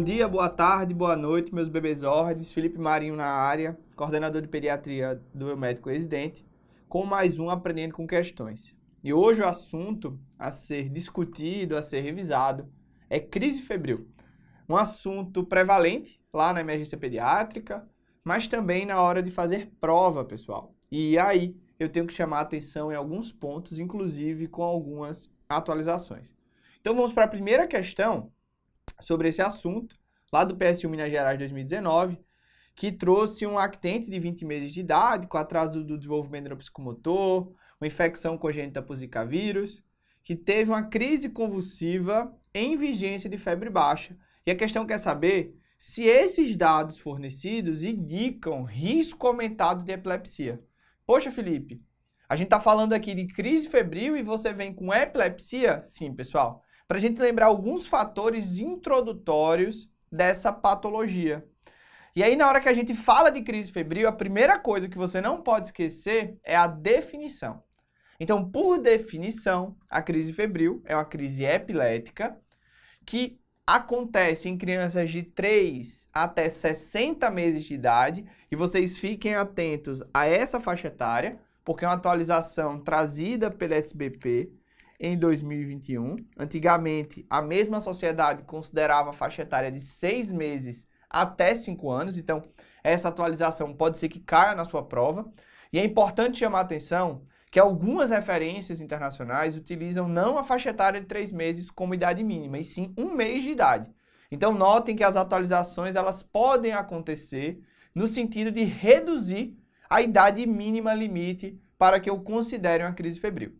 Bom dia, boa tarde, boa noite, meus bebês ordens. Felipe Marinho na área, coordenador de pediatria do médico residente, com mais um Aprendendo com Questões. E hoje o assunto a ser discutido, a ser revisado, é crise febril. Um assunto prevalente lá na emergência pediátrica, mas também na hora de fazer prova, pessoal. E aí eu tenho que chamar a atenção em alguns pontos, inclusive com algumas atualizações. Então vamos para a primeira questão sobre esse assunto, lá do PSU Minas Gerais 2019, que trouxe um lactente de 20 meses de idade, com atraso do desenvolvimento neuropsicomotor, uma infecção congênita por Zika vírus, que teve uma crise convulsiva em vigência de febre baixa. E a questão quer saber se esses dados fornecidos indicam risco aumentado de epilepsia. Poxa, Felipe, a gente está falando aqui de crise febril e você vem com epilepsia? Sim, pessoal. Para a gente lembrar alguns fatores introdutórios dessa patologia. E aí, na hora que a gente fala de crise febril, a primeira coisa que você não pode esquecer é a definição. Então, por definição, a crise febril é uma crise epilética que acontece em crianças de 3 até 60 meses de idade, e vocês fiquem atentos a essa faixa etária, porque é uma atualização trazida pela SBP, em 2021. Antigamente, a mesma sociedade considerava a faixa etária de seis meses até cinco anos, então essa atualização pode ser que caia na sua prova. E é importante chamar a atenção que algumas referências internacionais utilizam não a faixa etária de três meses como idade mínima, e sim um mês de idade. Então notem que as atualizações elas podem acontecer no sentido de reduzir a idade mínima limite para que eu considere uma crise febril.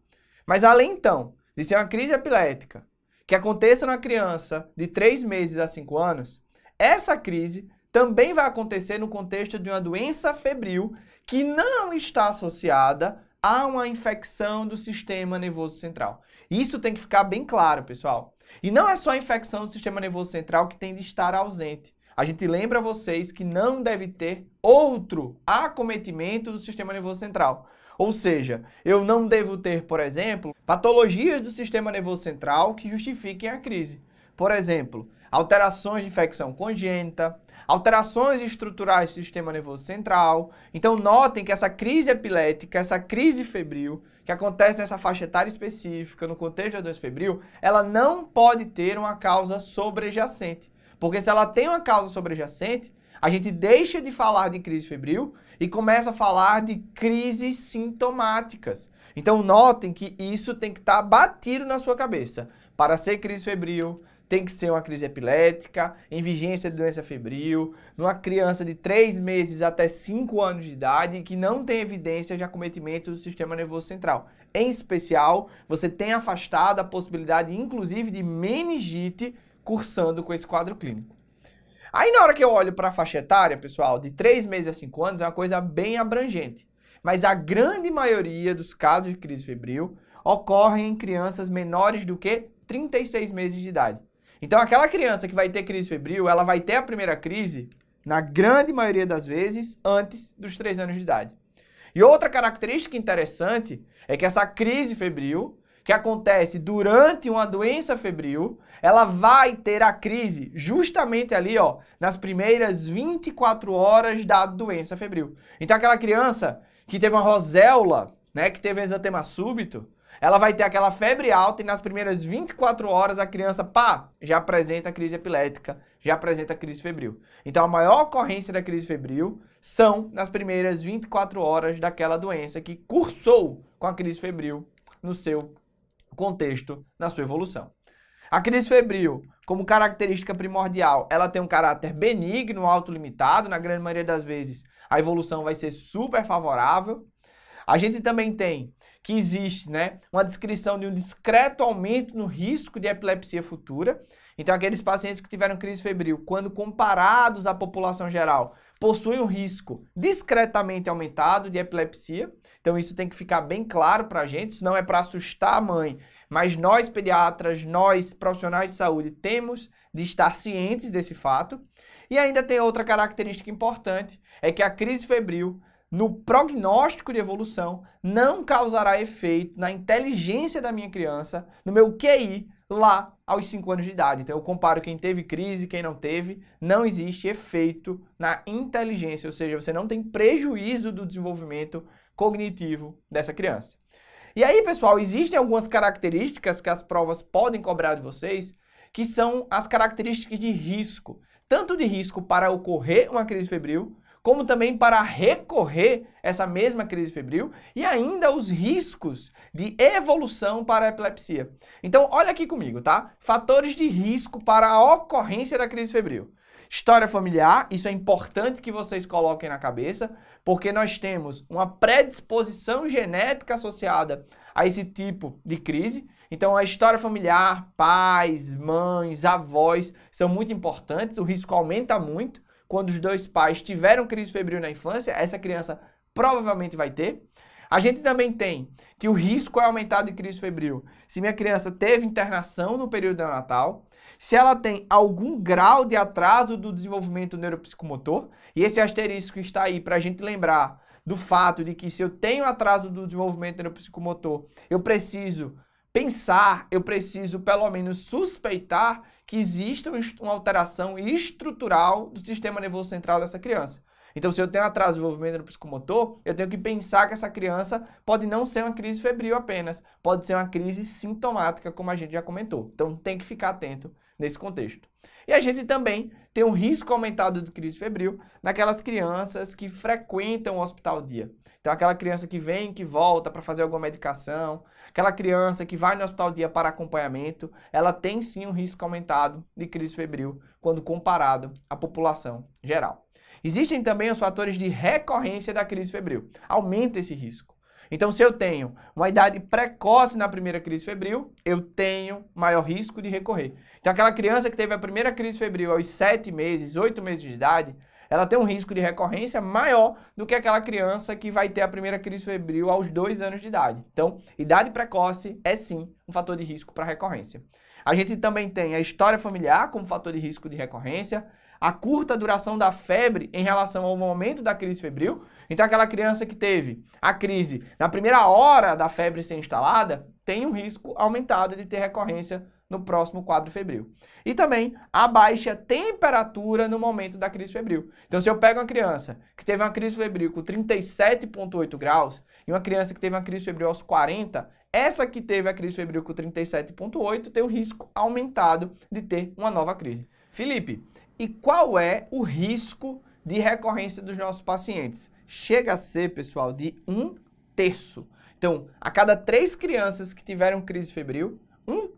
Mas além então de ser uma crise epilética que aconteça na criança de 3 meses a 5 anos, essa crise também vai acontecer no contexto de uma doença febril que não está associada a uma infecção do sistema nervoso central. Isso tem que ficar bem claro, pessoal. E não é só a infecção do sistema nervoso central que tem de estar ausente. A gente lembra vocês que não deve ter outro acometimento do sistema nervoso central. Ou seja, eu não devo ter, por exemplo, patologias do sistema nervoso central que justifiquem a crise. Por exemplo, alterações de infecção congênita, alterações estruturais do sistema nervoso central. Então, notem que essa crise epilética, essa crise febril, que acontece nessa faixa etária específica, no contexto da doença febril, ela não pode ter uma causa sobrejacente. Porque se ela tem uma causa sobrejacente, a gente deixa de falar de crise febril e começa a falar de crises sintomáticas. Então notem que isso tem que estar tá batido na sua cabeça. Para ser crise febril, tem que ser uma crise epilética, em vigência de doença febril, numa criança de 3 meses até 5 anos de idade que não tem evidência de acometimento do sistema nervoso central. Em especial, você tem afastado a possibilidade, inclusive, de meningite cursando com esse quadro clínico. Aí na hora que eu olho para a faixa etária, pessoal, de 3 meses a 5 anos é uma coisa bem abrangente. Mas a grande maioria dos casos de crise febril ocorrem em crianças menores do que 36 meses de idade. Então aquela criança que vai ter crise febril, ela vai ter a primeira crise, na grande maioria das vezes, antes dos 3 anos de idade. E outra característica interessante é que essa crise febril, que acontece durante uma doença febril, ela vai ter a crise justamente ali, ó, nas primeiras 24 horas da doença febril. Então aquela criança que teve uma roséola, né, que teve um exantema súbito, ela vai ter aquela febre alta e nas primeiras 24 horas a criança, pá, já apresenta crise epilética, já apresenta crise febril. Então a maior ocorrência da crise febril são nas primeiras 24 horas daquela doença que cursou com a crise febril no seu contexto na sua evolução. A crise febril, como característica primordial, ela tem um caráter benigno, autolimitado, na grande maioria das vezes a evolução vai ser super favorável. A gente também tem que existe, né, uma descrição de um discreto aumento no risco de epilepsia futura. Então, aqueles pacientes que tiveram crise febril, quando comparados à população geral, possuem um risco discretamente aumentado de epilepsia. Então, isso tem que ficar bem claro para a gente. Isso não é para assustar a mãe, mas nós pediatras, nós profissionais de saúde, temos de estar cientes desse fato. E ainda tem outra característica importante: é que a crise febril no prognóstico de evolução, não causará efeito na inteligência da minha criança, no meu QI lá aos 5 anos de idade. Então eu comparo quem teve crise, quem não teve, não existe efeito na inteligência, ou seja, você não tem prejuízo do desenvolvimento cognitivo dessa criança. E aí, pessoal, existem algumas características que as provas podem cobrar de vocês, que são as características de risco, tanto de risco para ocorrer uma crise febril, como também para recorrer essa mesma crise febril e ainda os riscos de evolução para a epilepsia. Então, olha aqui comigo, tá? Fatores de risco para a ocorrência da crise febril. História familiar, isso é importante que vocês coloquem na cabeça, porque nós temos uma predisposição genética associada a esse tipo de crise. Então, a história familiar, pais, mães, avós são muito importantes, o risco aumenta muito quando os dois pais tiveram crise febril na infância, essa criança provavelmente vai ter. A gente também tem que o risco é aumentado de crise febril se minha criança teve internação no período neonatal, se ela tem algum grau de atraso do desenvolvimento neuropsicomotor, e esse asterisco está aí para a gente lembrar do fato de que se eu tenho atraso do desenvolvimento neuropsicomotor, eu preciso pensar, eu preciso pelo menos suspeitar que exista uma alteração estrutural do sistema nervoso central dessa criança. Então, se eu tenho atraso de desenvolvimento no psicomotor, eu tenho que pensar que essa criança pode não ser uma crise febril apenas, pode ser uma crise sintomática, como a gente já comentou. Então, tem que ficar atento nesse contexto. E a gente também tem um risco aumentado de crise febril naquelas crianças que frequentam o hospital dia. Então, aquela criança que vem, que volta para fazer alguma medicação, aquela criança que vai no hospital dia para acompanhamento, ela tem sim um risco aumentado de crise febril quando comparado à população geral. Existem também os fatores de recorrência da crise febril. Aumenta esse risco. Então, se eu tenho uma idade precoce na primeira crise febril, eu tenho maior risco de recorrer. Então, aquela criança que teve a primeira crise febril aos 7 meses, 8 meses de idade, ela tem um risco de recorrência maior do que aquela criança que vai ter a primeira crise febril aos dois anos de idade. Então, idade precoce é sim um fator de risco para recorrência. A gente também tem a história familiar como fator de risco de recorrência, a curta duração da febre em relação ao momento da crise febril. Então, aquela criança que teve a crise na primeira hora da febre ser instalada tem um risco aumentado de ter recorrência no próximo quadro febril. E também a baixa temperatura no momento da crise febril. Então, se eu pego uma criança que teve uma crise febril com 37,8 graus e uma criança que teve uma crise febril aos 40, essa que teve a crise febril com 37,8 tem o um risco aumentado de ter uma nova crise. Felipe, e qual é o risco de recorrência dos nossos pacientes? Chega a ser, pessoal, de um terço. Então, a cada três crianças que tiveram crise febril,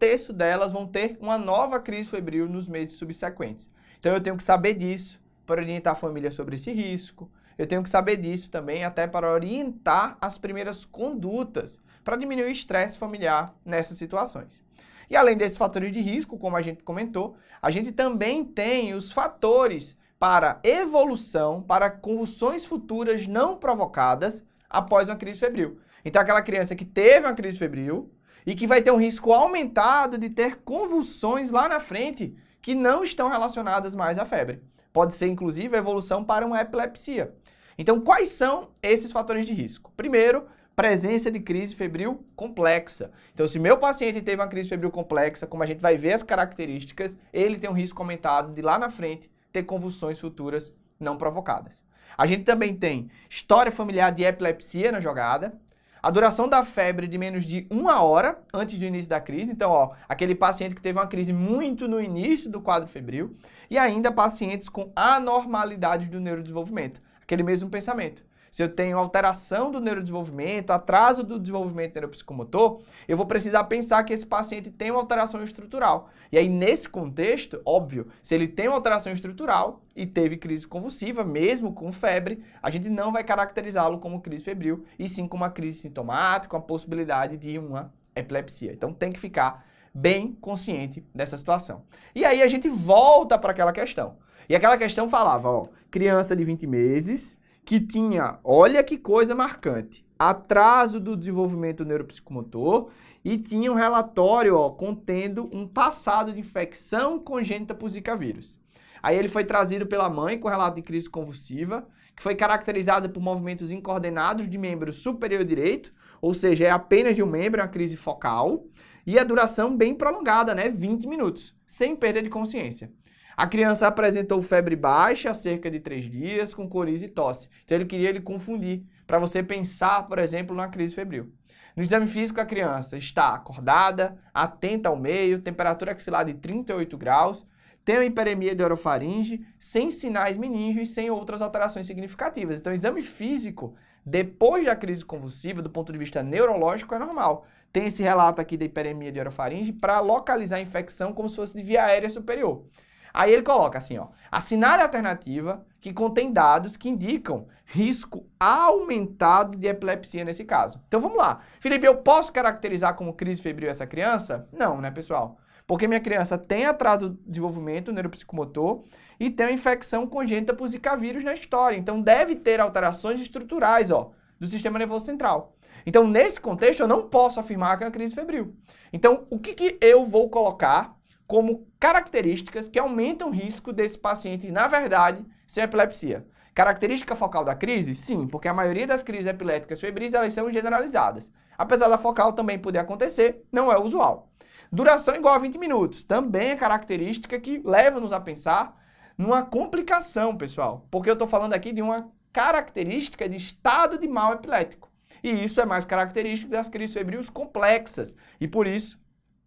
terço delas vão ter uma nova crise febril nos meses subsequentes. Então eu tenho que saber disso para orientar a família sobre esse risco. Eu tenho que saber disso também até para orientar as primeiras condutas para diminuir o estresse familiar nessas situações. E além desses fatores de risco, como a gente comentou, a gente também tem os fatores para evolução, para convulsões futuras não provocadas após uma crise febril. Então aquela criança que teve uma crise febril, e que vai ter um risco aumentado de ter convulsões lá na frente que não estão relacionadas mais à febre. Pode ser, inclusive, a evolução para uma epilepsia. Então, quais são esses fatores de risco? Primeiro, presença de crise febril complexa. Então, se meu paciente teve uma crise febril complexa, como a gente vai ver as características, ele tem um risco aumentado de lá na frente ter convulsões futuras não provocadas. A gente também tem história familiar de epilepsia na jogada, a duração da febre de menos de uma hora antes do início da crise. Então, ó, aquele paciente que teve uma crise muito no início do quadro febril. E ainda pacientes com anormalidade do neurodesenvolvimento. Aquele mesmo pensamento se eu tenho alteração do neurodesenvolvimento, atraso do desenvolvimento neuropsicomotor, eu vou precisar pensar que esse paciente tem uma alteração estrutural. E aí, nesse contexto, óbvio, se ele tem uma alteração estrutural e teve crise convulsiva, mesmo com febre, a gente não vai caracterizá-lo como crise febril, e sim como uma crise sintomática, a possibilidade de uma epilepsia. Então tem que ficar bem consciente dessa situação. E aí a gente volta para aquela questão. E aquela questão falava, ó, criança de 20 meses, que tinha, olha que coisa marcante, atraso do desenvolvimento neuropsicomotor e tinha um relatório ó, contendo um passado de infecção congênita por Zika vírus. Aí ele foi trazido pela mãe com relato de crise convulsiva, que foi caracterizada por movimentos incoordenados de membro superior direito, ou seja, é apenas de um membro, é uma crise focal, e a duração bem prolongada, né, 20 minutos, sem perda de consciência. A criança apresentou febre baixa há cerca de três dias, com coriza e tosse. Então ele queria ele confundir, para você pensar, por exemplo, na crise febril. No exame físico, a criança está acordada, atenta ao meio, temperatura axilar de 38 graus, tem uma hiperemia de orofaringe, sem sinais meníngeos e sem outras alterações significativas. Então, exame físico, depois da crise convulsiva, do ponto de vista neurológico, é normal. Tem esse relato aqui da hiperemia de orofaringe para localizar a infecção como se fosse de via aérea superior. Aí ele coloca assim, ó, assinale a alternativa que contém dados que indicam risco aumentado de epilepsia nesse caso. Então vamos lá. Felipe, eu posso caracterizar como crise febril essa criança? Não, né, pessoal? Porque minha criança tem atraso do desenvolvimento neuropsicomotor e tem uma infecção congênita por Zika vírus na história. Então deve ter alterações estruturais, ó, do sistema nervoso central. Então, nesse contexto, eu não posso afirmar que é uma crise febril. Então, o que, que eu vou colocar como características que aumentam o risco desse paciente, na verdade, ser epilepsia. Característica focal da crise? Sim, porque a maioria das crises epiléticas febris elas são generalizadas. Apesar da focal também poder acontecer, não é usual. Duração igual a 20 minutos, também é característica que leva-nos a pensar numa complicação, pessoal, porque eu estou falando aqui de uma característica de estado de mal epilético. E isso é mais característico das crises febris complexas, e por isso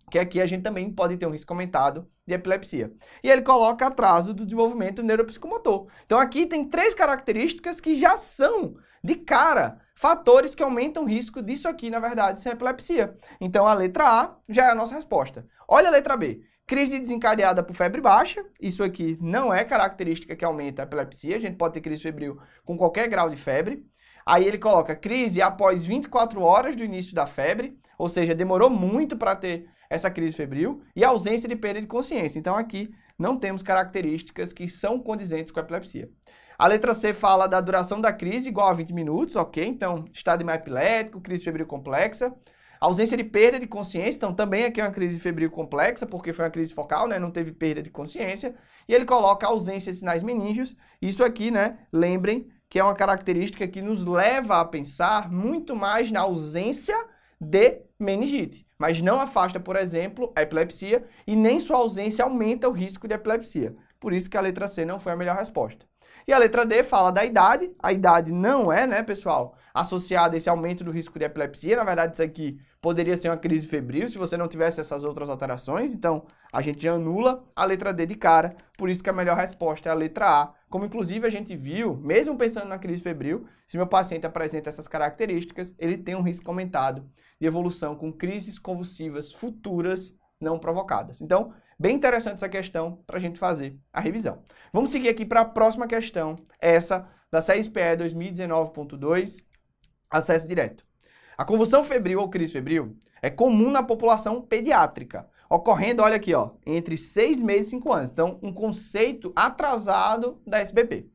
que aqui a gente também pode ter um risco aumentado de epilepsia. E ele coloca atraso do desenvolvimento neuropsicomotor. Então aqui tem três características que já são, de cara, fatores que aumentam o risco disso aqui, na verdade, ser epilepsia. Então a letra A já é a nossa resposta. Olha a letra B. Crise desencadeada por febre baixa, isso aqui não é característica que aumenta a epilepsia, a gente pode ter crise febril com qualquer grau de febre. Aí ele coloca crise após 24 horas do início da febre, ou seja, demorou muito para ter essa crise febril e ausência de perda de consciência. Então aqui não temos características que são condizentes com a epilepsia. A letra C fala da duração da crise igual a 20 minutos, ok? Então, estado de epilético, crise febril complexa. Ausência de perda de consciência, então também aqui é uma crise febril complexa, porque foi uma crise focal, né? Não teve perda de consciência. E ele coloca ausência de sinais meníngeos. Isso aqui, né? Lembrem que é uma característica que nos leva a pensar muito mais na ausência de meningite, mas não afasta, por exemplo, a epilepsia e nem sua ausência aumenta o risco de epilepsia. Por isso que a letra C não foi a melhor resposta. E a letra D fala da idade. A idade não é, né, pessoal, associada a esse aumento do risco de epilepsia. Na verdade, isso aqui poderia ser uma crise febril se você não tivesse essas outras alterações. Então, a gente anula a letra D de cara. Por isso que a melhor resposta é a letra A. Como inclusive a gente viu, mesmo pensando na crise febril, se meu paciente apresenta essas características, ele tem um risco aumentado de evolução com crises convulsivas futuras não provocadas. Então, bem interessante essa questão para a gente fazer a revisão. Vamos seguir aqui para a próxima questão, essa da CSPE 2019.2, acesso direto. A convulsão febril ou crise febril é comum na população pediátrica, ocorrendo, olha aqui, ó, entre 6 meses e 5 anos. Então, um conceito atrasado da SBP.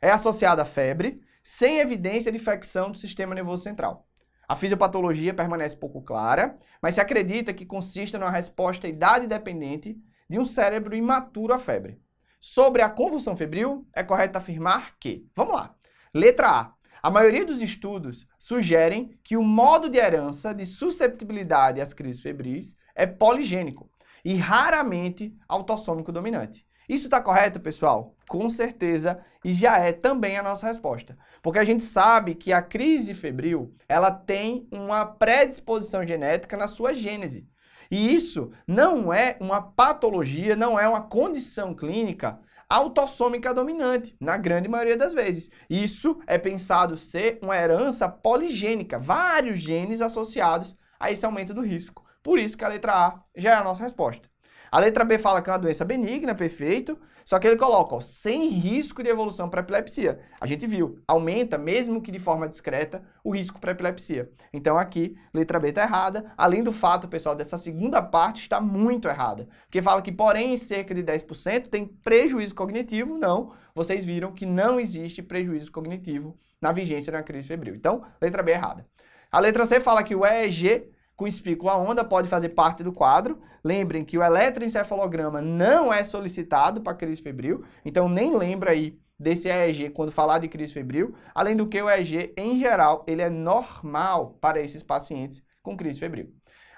É associada a febre, sem evidência de infecção do sistema nervoso central. A fisiopatologia permanece pouco clara, mas se acredita que consista numa resposta idade dependente de um cérebro imaturo à febre. Sobre a convulsão febril, é correto afirmar que, vamos lá, letra A, a maioria dos estudos sugerem que o modo de herança de susceptibilidade às crises febris é poligênico e raramente autossômico dominante. Isso está correto, pessoal? Com certeza, e já é também a nossa resposta. Porque a gente sabe que a crise febril, ela tem uma predisposição genética na sua gênese. E isso não é uma patologia, não é uma condição clínica autossômica dominante, na grande maioria das vezes. Isso é pensado ser uma herança poligênica, vários genes associados a esse aumento do risco. Por isso que a letra A já é a nossa resposta. A letra B fala que é uma doença benigna, perfeito, só que ele coloca, ó, sem risco de evolução para epilepsia. A gente viu, aumenta, mesmo que de forma discreta, o risco para epilepsia. Então aqui, letra B está errada, além do fato, pessoal, dessa segunda parte está muito errada, porque fala que, porém, cerca de 10% tem prejuízo cognitivo, não, vocês viram que não existe prejuízo cognitivo na vigência da crise febril. Então, letra B errada. A letra C fala que o EEG com espícula onda pode fazer parte do quadro. Lembrem que o eletroencefalograma não é solicitado para crise febril, então nem lembra aí desse EEG quando falar de crise febril. Além do que o EEG, em geral, ele é normal para esses pacientes com crise febril.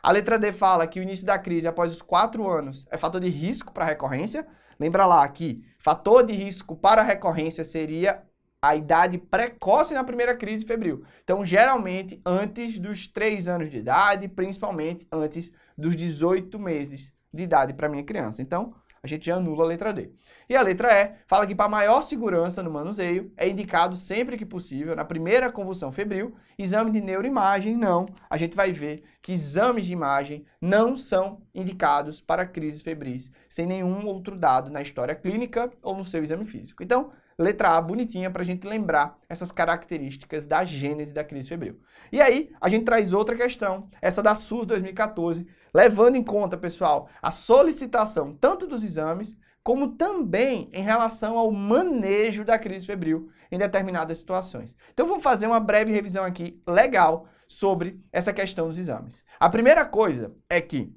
A letra D fala que o início da crise após os 4 anos é fator de risco para recorrência. Lembra lá que fator de risco para recorrência seria a idade precoce na primeira crise febril. Então, geralmente, antes dos 3 anos de idade, principalmente antes dos 18 meses de idade para minha criança. Então, a gente já anula a letra D. E a letra E fala que para maior segurança no manuseio, é indicado sempre que possível, na primeira convulsão febril, exame de neuroimagem, não. A gente vai ver que exames de imagem não são indicados para crises febris, sem nenhum outro dado na história clínica ou no seu exame físico. Então, letra A bonitinha para a gente lembrar essas características da gênese da crise febril. E aí, a gente traz outra questão, essa da SUS 2014, levando em conta, pessoal, a solicitação tanto dos exames, como também em relação ao manejo da crise febril em determinadas situações. Então vamos fazer uma breve revisão aqui legal sobre essa questão dos exames. A primeira coisa é que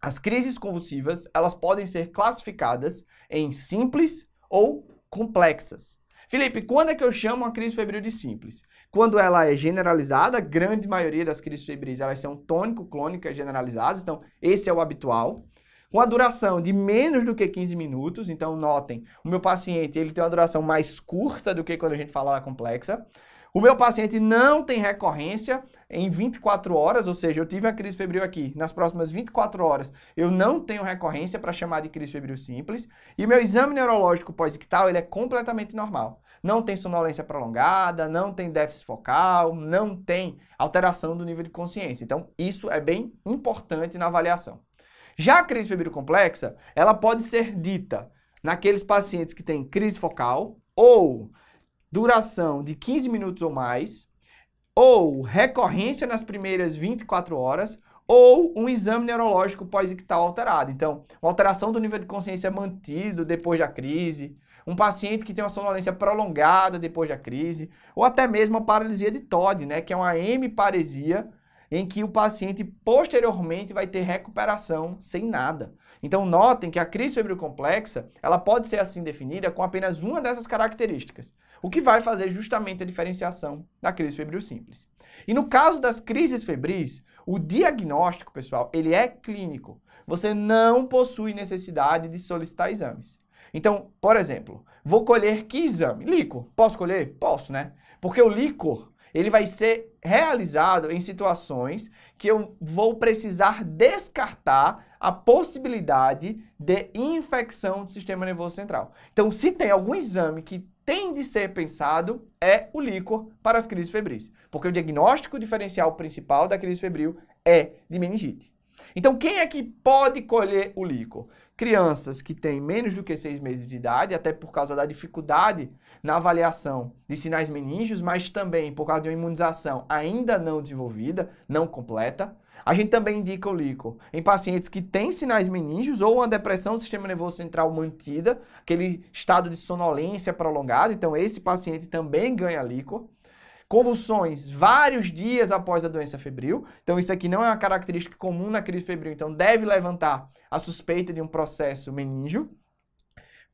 as crises convulsivas, elas podem ser classificadas em simples ou complexas. Felipe, quando é que eu chamo uma crise febril de simples? Quando ela é generalizada, grande maioria das crises febris elas são tônico-clônicas generalizadas, então esse é o habitual. Com a duração de menos do que 15 minutos, então notem, o meu paciente ele tem uma duração mais curta do que quando a gente fala complexa. O meu paciente não tem recorrência em 24 horas, ou seja, eu tive a crise febril aqui, nas próximas 24 horas eu não tenho recorrência para chamar de crise febril simples, e meu exame neurológico pós-ictal ele é completamente normal. Não tem sonolência prolongada, não tem déficit focal, não tem alteração do nível de consciência. Então, isso é bem importante na avaliação. Já a crise febril complexa, ela pode ser dita naqueles pacientes que têm crise focal ou duração de 15 minutos ou mais, ou recorrência nas primeiras 24 horas, ou um exame neurológico pós-ictal alterado. Então, uma alteração do nível de consciência mantido depois da crise, um paciente que tem uma sonolência prolongada depois da crise, ou até mesmo a paralisia de Todd, né, que é uma hemiparesia em que o paciente posteriormente vai ter recuperação sem nada. Então, notem que a crise febril complexa, ela pode ser assim definida com apenas uma dessas características o que vai fazer justamente a diferenciação da crise febril simples. E no caso das crises febris, o diagnóstico, pessoal, ele é clínico. Você não possui necessidade de solicitar exames. Então, por exemplo, vou colher que exame? Líquor. Posso colher? Posso, né? Porque o líquor, ele vai ser realizado em situações que eu vou precisar descartar a possibilidade de infecção do sistema nervoso central. Então, se tem algum exame que tem de ser pensado é o líquor para as crises febris, porque o diagnóstico diferencial principal da crise febril é de meningite. Então, quem é que pode colher o líquor? Crianças que têm menos do que seis meses de idade, até por causa da dificuldade na avaliação de sinais meningios, mas também por causa de uma imunização ainda não desenvolvida, não completa. A gente também indica o líquor em pacientes que têm sinais meningios ou uma depressão do sistema nervoso central mantida, aquele estado de sonolência prolongado. Então, esse paciente também ganha líquor. Convulsões vários dias após a doença febril. Então, isso aqui não é uma característica comum na crise febril, então deve levantar a suspeita de um processo meníngeo.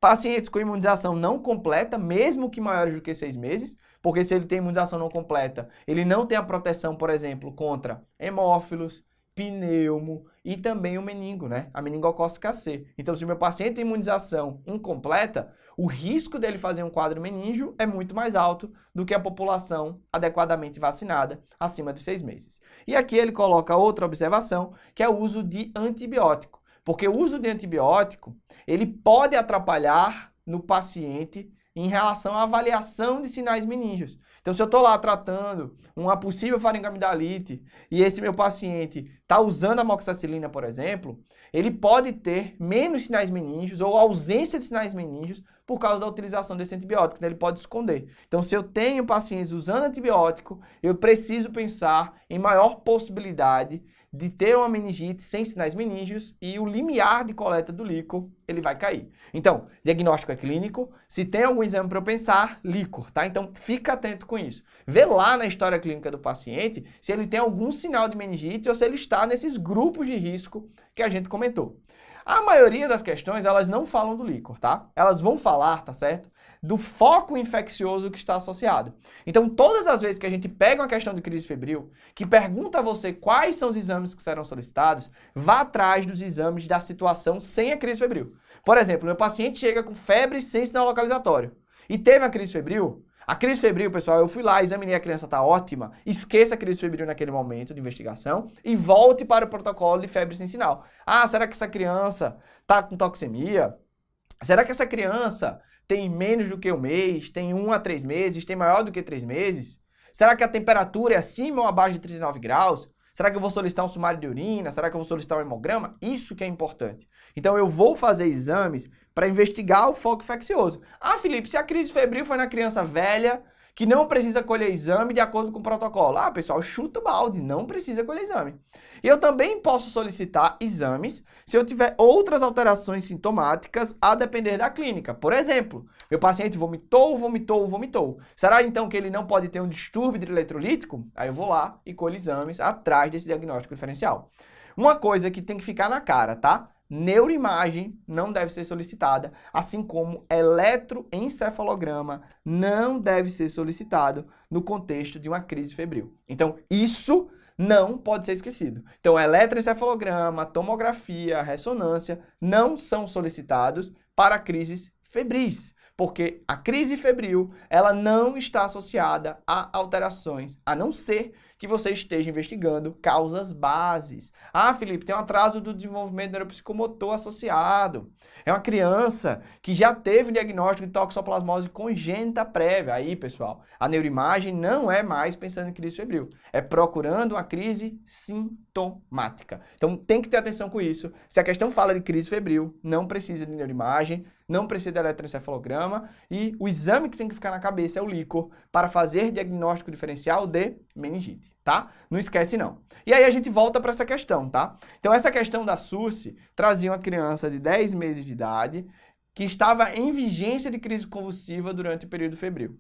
Pacientes com imunização não completa, mesmo que maiores do que seis meses, porque se ele tem imunização não completa, ele não tem a proteção, por exemplo, contra hemófilos, pneumo e também o meningo, né? A meningocócica C. Então, se o meu paciente tem imunização incompleta, o risco dele fazer um quadro meningio é muito mais alto do que a população adequadamente vacinada acima de seis meses. E aqui ele coloca outra observação, que é o uso de antibiótico. Porque o uso de antibiótico, ele pode atrapalhar no paciente em relação à avaliação de sinais meningios. Então, se eu estou lá tratando uma possível faringamidalite e esse meu paciente está usando amoxicilina, por exemplo, ele pode ter menos sinais meningios ou ausência de sinais meningios por causa da utilização desse antibiótico, né? ele pode esconder. Então, se eu tenho pacientes usando antibiótico, eu preciso pensar em maior possibilidade de ter uma meningite sem sinais meningios e o limiar de coleta do líquor, ele vai cair. Então, diagnóstico é clínico, se tem algum exame para eu pensar, líquor, tá? Então, fica atento com isso. Vê lá na história clínica do paciente se ele tem algum sinal de meningite ou se ele está nesses grupos de risco que a gente comentou. A maioria das questões, elas não falam do líquor, tá? Elas vão falar, tá certo? Do foco infeccioso que está associado. Então, todas as vezes que a gente pega uma questão de crise febril, que pergunta a você quais são os exames que serão solicitados, vá atrás dos exames da situação sem a crise febril. Por exemplo, meu paciente chega com febre sem sinal localizatório e teve a crise febril, a crise febril, pessoal, eu fui lá, examinei a criança, tá ótima. Esqueça a crise febril naquele momento de investigação e volte para o protocolo de febre sem sinal. Ah, será que essa criança tá com toxemia? Será que essa criança tem menos do que um mês? Tem um a três meses? Tem maior do que três meses? Será que a temperatura é acima ou abaixo de 39 graus? Será que eu vou solicitar um sumário de urina? Será que eu vou solicitar um hemograma? Isso que é importante. Então eu vou fazer exames para investigar o foco infeccioso. Ah, Felipe, se a crise febril foi na criança velha, que não precisa colher exame de acordo com o protocolo. Ah, pessoal, chuta o balde, não precisa colher exame. Eu também posso solicitar exames se eu tiver outras alterações sintomáticas a depender da clínica. Por exemplo, meu paciente vomitou, vomitou, vomitou. Será então que ele não pode ter um distúrbio de eletrolítico? Aí eu vou lá e colho exames atrás desse diagnóstico diferencial. Uma coisa que tem que ficar na cara, tá? Neuroimagem não deve ser solicitada, assim como eletroencefalograma não deve ser solicitado no contexto de uma crise febril. Então, isso não pode ser esquecido. Então, eletroencefalograma, tomografia, ressonância não são solicitados para crises febris, porque a crise febril, ela não está associada a alterações, a não ser que você esteja investigando causas bases. Ah, Felipe, tem um atraso do desenvolvimento neuropsicomotor associado. É uma criança que já teve diagnóstico de toxoplasmose congênita prévia. Aí, pessoal, a neuroimagem não é mais pensando em crise febril, é procurando uma crise sintomática. Então tem que ter atenção com isso. Se a questão fala de crise febril, não precisa de neuroimagem, não precisa de eletroencefalograma e o exame que tem que ficar na cabeça é o líquor para fazer diagnóstico diferencial de meningite, tá? Não esquece não. E aí a gente volta para essa questão, tá? Então essa questão da SUSE trazia uma criança de 10 meses de idade que estava em vigência de crise convulsiva durante o período febril.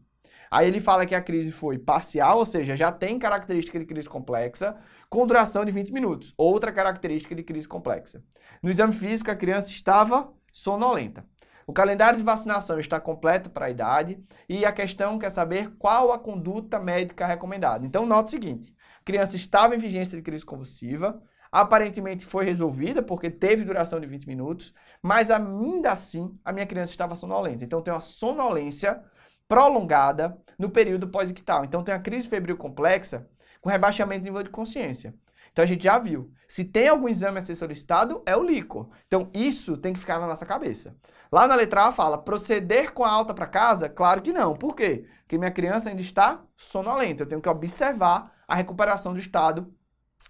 Aí ele fala que a crise foi parcial, ou seja, já tem característica de crise complexa, com duração de 20 minutos. Outra característica de crise complexa. No exame físico, a criança estava sonolenta. O calendário de vacinação está completo para a idade e a questão quer saber qual a conduta médica recomendada. Então, nota o seguinte: a criança estava em vigência de crise convulsiva, aparentemente foi resolvida, porque teve duração de 20 minutos, mas ainda assim a minha criança estava sonolenta. Então, tem uma sonolência prolongada no período pós-ictal. Então, tem a crise febril complexa com rebaixamento do nível de consciência. Então a gente já viu. Se tem algum exame a ser solicitado, é o líquor. Então isso tem que ficar na nossa cabeça. Lá na letra A fala, proceder com a alta para casa? Claro que não. Por quê? Porque minha criança ainda está sonolenta. Eu tenho que observar a recuperação do estado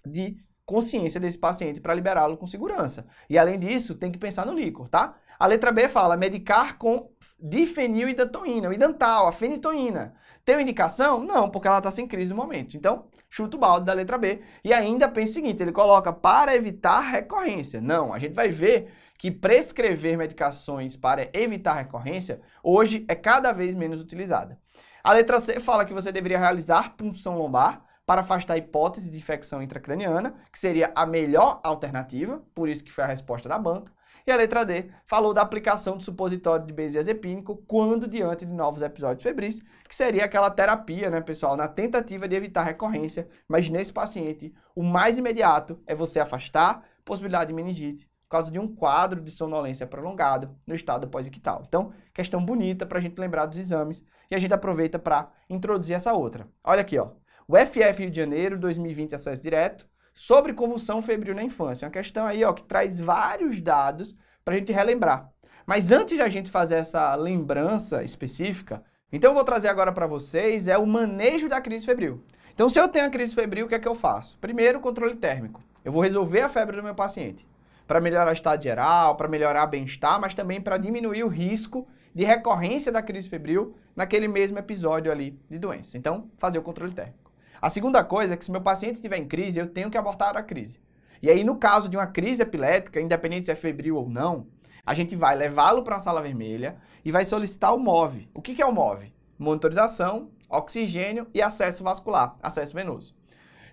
de consciência desse paciente para liberá-lo com segurança. E além disso, tem que pensar no líquor, tá? A letra B fala medicar com difenil e dantoína, e a fenitoína. Tem indicação? Não, porque ela está sem crise no momento. Então, chuta o balde da letra B. E ainda pensa o seguinte, ele coloca para evitar recorrência. Não, a gente vai ver que prescrever medicações para evitar recorrência hoje é cada vez menos utilizada. A letra C fala que você deveria realizar punção lombar para afastar a hipótese de infecção intracraniana, que seria a melhor alternativa, por isso que foi a resposta da banca. E a letra D falou da aplicação do supositório de benzodiazepínico quando diante de novos episódios febris, que seria aquela terapia, né, pessoal, na tentativa de evitar recorrência, mas nesse paciente, o mais imediato é você afastar possibilidade de meningite por causa de um quadro de sonolência prolongado no estado pós-ictal. Então, questão bonita para a gente lembrar dos exames e a gente aproveita para introduzir essa outra. Olha aqui, ó. O FF Rio de Janeiro 2020 acesso direto sobre convulsão febril na infância. É uma questão aí ó, que traz vários dados para a gente relembrar. Mas antes de a gente fazer essa lembrança específica, então eu vou trazer agora para vocês é o manejo da crise febril. Então se eu tenho a crise febril, o que é que eu faço? Primeiro, controle térmico. Eu vou resolver a febre do meu paciente para melhorar o estado geral, para melhorar bem-estar, mas também para diminuir o risco de recorrência da crise febril naquele mesmo episódio ali de doença. Então, fazer o controle térmico. A segunda coisa é que se meu paciente estiver em crise, eu tenho que abortar a crise. E aí, no caso de uma crise epilética, independente se é febril ou não, a gente vai levá-lo para uma sala vermelha e vai solicitar o MOV. O que, que é o MOV? Monitorização, oxigênio e acesso vascular, acesso venoso.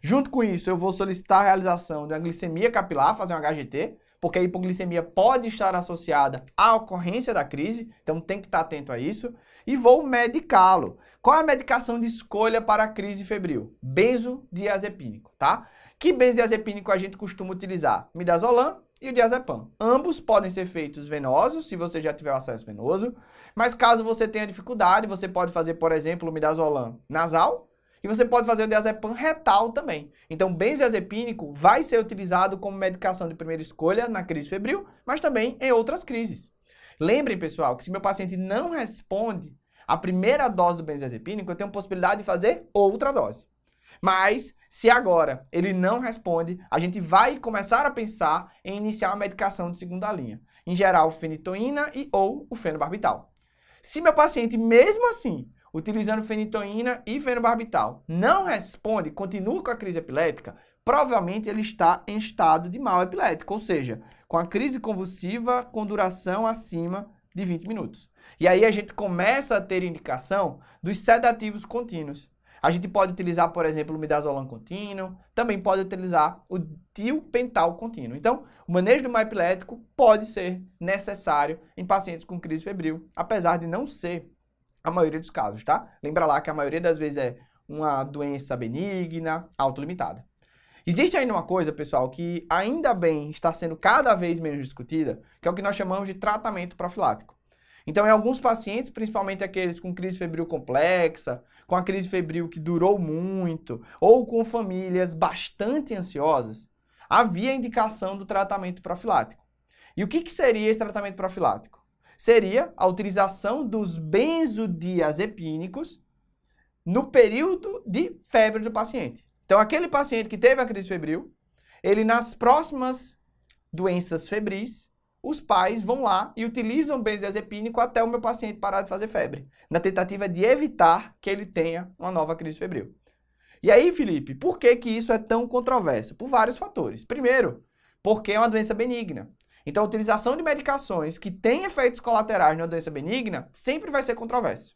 Junto com isso, eu vou solicitar a realização de uma glicemia capilar, fazer um HGT, porque a hipoglicemia pode estar associada à ocorrência da crise, então tem que estar atento a isso, e vou medicá-lo. Qual é a medicação de escolha para a crise febril? Benzodiazepínico, tá? Que benzodiazepínico a gente costuma utilizar? Midazolam e o diazepam. Ambos podem ser feitos venosos, se você já tiver acesso venoso, mas caso você tenha dificuldade, você pode fazer, por exemplo, o midazolam nasal, e você pode fazer o diazepam retal também. Então, benzodiazepínico vai ser utilizado como medicação de primeira escolha na crise febril, mas também em outras crises. Lembrem, pessoal, que se meu paciente não responde à primeira dose do benzodiazepínico, eu tenho possibilidade de fazer outra dose. Mas, se agora ele não responde, a gente vai começar a pensar em iniciar a medicação de segunda linha. Em geral, fenitoína e ou o fenobarbital. Se meu paciente, mesmo assim, utilizando fenitoína e fenobarbital, não responde, continua com a crise epilética, provavelmente ele está em estado de mal epilético, ou seja, com a crise convulsiva com duração acima de 20 minutos. E aí a gente começa a ter indicação dos sedativos contínuos. A gente pode utilizar, por exemplo, o midazolam contínuo, também pode utilizar o tiopental contínuo. Então, o manejo do mal epilético pode ser necessário em pacientes com crise febril, apesar de não ser a maioria dos casos, tá? Lembra lá que a maioria das vezes é uma doença benigna, autolimitada. Existe ainda uma coisa, pessoal, que ainda bem está sendo cada vez menos discutida, que é o que nós chamamos de tratamento profilático. Então, em alguns pacientes, principalmente aqueles com crise febril complexa, com a crise febril que durou muito, ou com famílias bastante ansiosas, havia indicação do tratamento profilático. E o que, que seria esse tratamento profilático? seria a utilização dos benzodiazepínicos no período de febre do paciente. Então, aquele paciente que teve a crise febril, ele nas próximas doenças febris, os pais vão lá e utilizam benzodiazepínico até o meu paciente parar de fazer febre, na tentativa de evitar que ele tenha uma nova crise febril. E aí, Felipe, por que, que isso é tão controverso? Por vários fatores. Primeiro, porque é uma doença benigna. Então, a utilização de medicações que têm efeitos colaterais na doença benigna sempre vai ser controverso.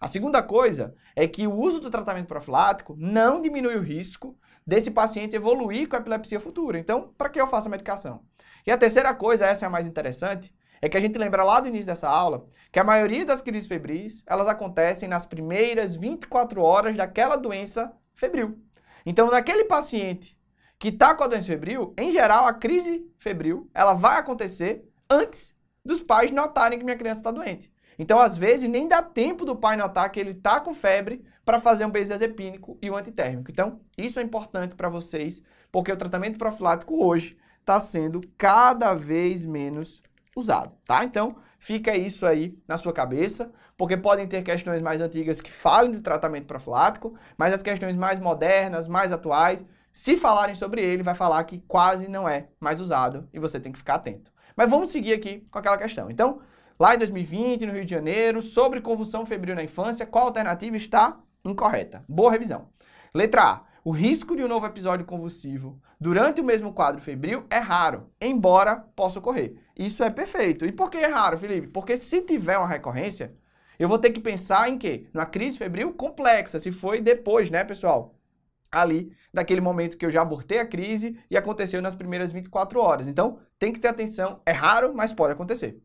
A segunda coisa é que o uso do tratamento profilático não diminui o risco desse paciente evoluir com epilepsia futura. Então, para que eu faço a medicação? E a terceira coisa, essa é a mais interessante, é que a gente lembra lá do início dessa aula que a maioria das crises febris, elas acontecem nas primeiras 24 horas daquela doença febril. Então, naquele paciente que está com a doença febril, em geral, a crise febril, ela vai acontecer antes dos pais notarem que minha criança está doente. Então, às vezes, nem dá tempo do pai notar que ele está com febre para fazer um benzodiazepínico e um antitérmico. Então, isso é importante para vocês, porque o tratamento profilático hoje está sendo cada vez menos usado, tá? Então, fica isso aí na sua cabeça, porque podem ter questões mais antigas que falem do tratamento profilático, mas as questões mais modernas, mais atuais, se falarem sobre ele, vai falar que quase não é mais usado e você tem que ficar atento. Mas vamos seguir aqui com aquela questão. Então, lá em 2020, no Rio de Janeiro, sobre convulsão febril na infância, qual alternativa está incorreta? Boa revisão. Letra A. O risco de um novo episódio convulsivo durante o mesmo quadro febril é raro, embora possa ocorrer. Isso é perfeito. E por que é raro, Felipe? Porque se tiver uma recorrência, eu vou ter que pensar em quê? Na crise febril complexa, se foi depois, né, pessoal? ali daquele momento que eu já abortei a crise e aconteceu nas primeiras 24 horas. Então, tem que ter atenção, é raro, mas pode acontecer.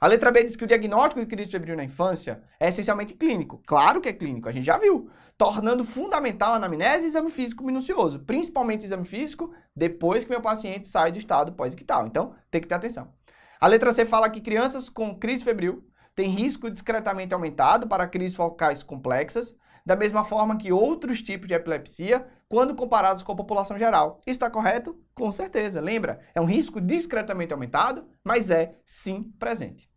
A letra B diz que o diagnóstico de crise febril na infância é essencialmente clínico. Claro que é clínico, a gente já viu. Tornando fundamental a anamnese e exame físico minucioso, principalmente exame físico depois que meu paciente sai do estado pós-ictal. Então, tem que ter atenção. A letra C fala que crianças com crise febril têm risco discretamente aumentado para crises focais complexas, da mesma forma que outros tipos de epilepsia, quando comparados com a população geral. Está correto? Com certeza. Lembra? É um risco discretamente aumentado, mas é sim presente.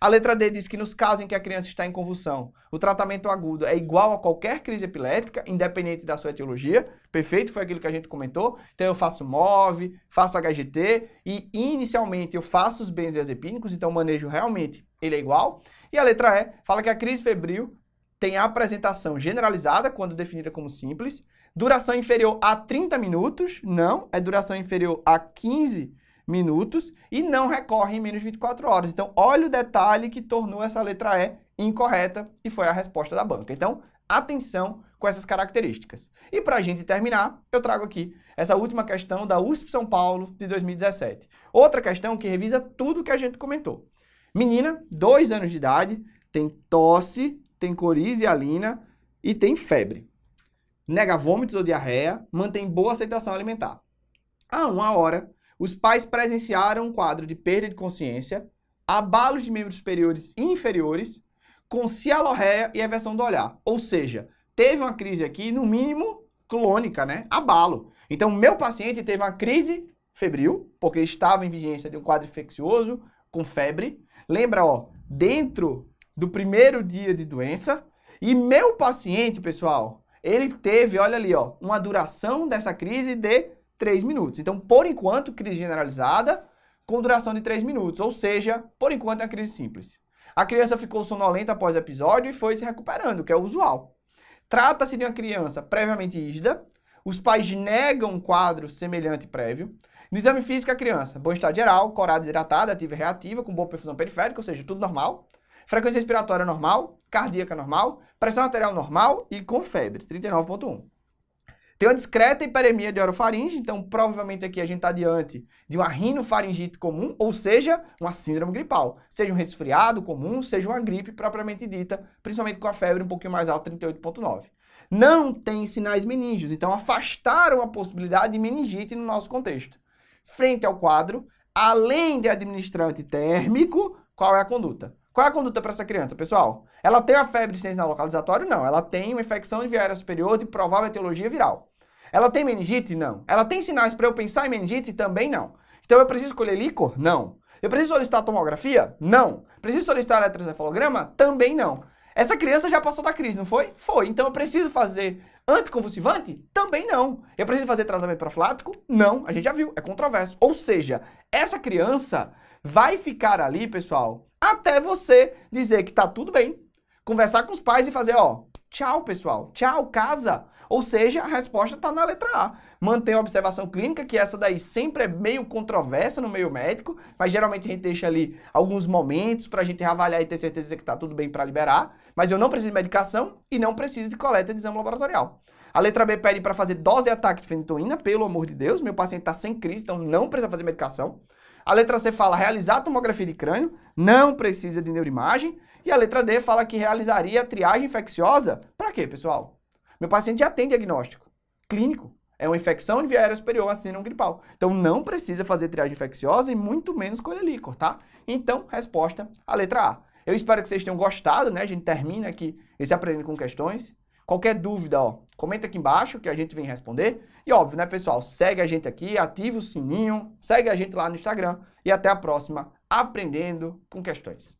A letra D diz que nos casos em que a criança está em convulsão, o tratamento agudo é igual a qualquer crise epilética, independente da sua etiologia. Perfeito, foi aquilo que a gente comentou. Então eu faço MOV, faço HGT e inicialmente eu faço os benzodiazepínicos, então o manejo realmente ele é igual. E a letra E fala que a crise febril tem a apresentação generalizada, quando definida como simples, duração inferior a 30 minutos, não, é duração inferior a 15 minutos e não recorre em menos 24 horas. Então, olha o detalhe que tornou essa letra E incorreta e foi a resposta da banca. Então, atenção com essas características. E para a gente terminar, eu trago aqui essa última questão da USP São Paulo de 2017. Outra questão que revisa tudo que a gente comentou. Menina, dois anos de idade, tem tosse, tem corizialina e tem febre. Nega vômitos ou diarreia, mantém boa aceitação alimentar. Há uma hora, os pais presenciaram um quadro de perda de consciência, abalos de membros superiores e inferiores, com cialorreia e aversão do olhar. Ou seja, teve uma crise aqui, no mínimo, clônica, né? Abalo. Então, meu paciente teve uma crise febril, porque estava em vigência de um quadro infeccioso, com febre. Lembra, ó, dentro do primeiro dia de doença. E meu paciente, pessoal, ele teve, olha ali, ó, uma duração dessa crise de 3 minutos. Então, por enquanto, crise generalizada com duração de 3 minutos, ou seja, por enquanto é uma crise simples. A criança ficou sonolenta após o episódio e foi se recuperando, que é o usual. Trata-se de uma criança previamente ígida, os pais negam um quadro semelhante prévio. No exame físico, a criança, bom estado geral, corada hidratada, ativa e reativa, com boa perfusão periférica, ou seja, tudo normal frequência respiratória normal, cardíaca normal, pressão arterial normal e com febre, 39.1. Tem uma discreta hiperemia de orofaringe, então provavelmente aqui a gente está diante de uma rinofaringite comum, ou seja, uma síndrome gripal. Seja um resfriado comum, seja uma gripe propriamente dita, principalmente com a febre um pouquinho mais alta, 38,9. Não tem sinais meníngeos, então afastaram a possibilidade de meningite no nosso contexto. Frente ao quadro, além de administrante térmico, qual é a conduta? Qual é a conduta para essa criança, pessoal? Ela tem a febre de sentinela localizatória? Não. Ela tem uma infecção de via aérea superior de provável etiologia viral. Ela tem meningite? Não. Ela tem sinais para eu pensar em meningite? Também não. Então eu preciso escolher líquor? Não. Eu preciso solicitar tomografia? Não. Preciso solicitar eletroencefalograma? Também não. Essa criança já passou da crise, não foi? Foi. Então eu preciso fazer anticonvulsivante? Também não. Eu preciso fazer tratamento profilático? Não. A gente já viu, é controverso. Ou seja, essa criança vai ficar ali, pessoal, até você dizer que tá tudo bem, conversar com os pais e fazer, ó, tchau, pessoal, tchau, casa. Ou seja, a resposta está na letra A. Mantém a observação clínica, que essa daí sempre é meio controversa no meio médico, mas geralmente a gente deixa ali alguns momentos para a gente avaliar e ter certeza que está tudo bem para liberar. Mas eu não preciso de medicação e não preciso de coleta de exame laboratorial. A letra B pede para fazer dose de ataque de fenitoína, pelo amor de Deus, meu paciente está sem crise, então não precisa fazer medicação. A letra C fala realizar tomografia de crânio, não precisa de neuroimagem. E a letra D fala que realizaria a triagem infecciosa. Para quê, pessoal? Meu paciente já tem diagnóstico clínico. É uma infecção de via aérea superior, uma síndrome gripal. Então não precisa fazer triagem infecciosa e muito menos colelíquor, tá? Então, resposta, a letra A. Eu espero que vocês tenham gostado, né? A gente termina aqui esse Aprendendo com Questões. Qualquer dúvida, ó, comenta aqui embaixo que a gente vem responder. E óbvio, né, pessoal? Segue a gente aqui, ativa o sininho, segue a gente lá no Instagram e até a próxima, aprendendo com questões.